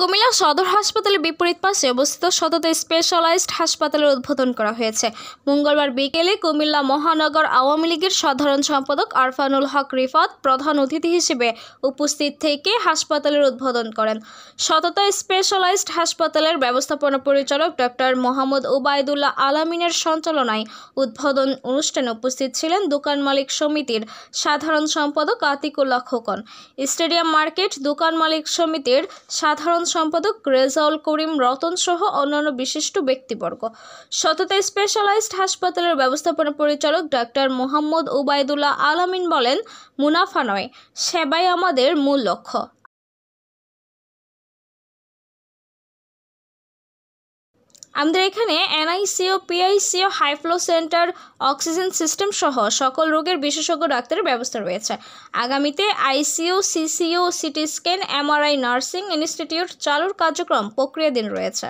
কুমিল্লা সদর হাসপাতালের বিপরীত পাশে অবস্থিত সতত স্পেশালাইজড হাসপাতালের উদ্বোধন করা হয়েছে মঙ্গলবার বিকেলে কুমিল্লা মহানগর আওয়ামী লীগের সাধারণ সম্পাদক আরফানুল হক রিফাত প্রধান অতিথি হিসেবে উপস্থিত থেকে হাসপাতালের উদ্বোধন করেন সততা স্পেশালাইজড হাসপাতালের ব্যবস্থাপনা পরিচালক ডক্টর মোহাম্মদ ওবায়দুল্লাহ আলামিনের সঞ্চালনায় উদ্বোধন অনুষ্ঠানে উপস্থিত ছিলেন দোকান মালিক সমিতির সাধারণ সম্পাদক আতিকুল্লাহ খোকন স্টেডিয়াম মার্কেট দোকান মালিক সমিতির সাধারণ সাধারণ সম্পাদক রেজাউল করিম রতন সহ অন্যান্য বিশিষ্ট ব্যক্তিবর্গ সততা স্পেশালাইজড হাসপাতালের ব্যবস্থাপনা পরিচালক ডাক্তার মোহাম্মদ ওবায়দুল্লাহ আলামিন বলেন মুনাফা নয় সেবাই আমাদের মূল লক্ষ্য আমাদের এখানে NICU PICU high flow centre oxygen system সহ সকল রোগের বিশেষজ্ঞ ডাক্তারের ব্যবস্থা রয়েছে আগামীতে ICU CCU CT scan MRI nursing institute চালুর কার্যক্রম প্রক্রিয়াধীন রয়েছে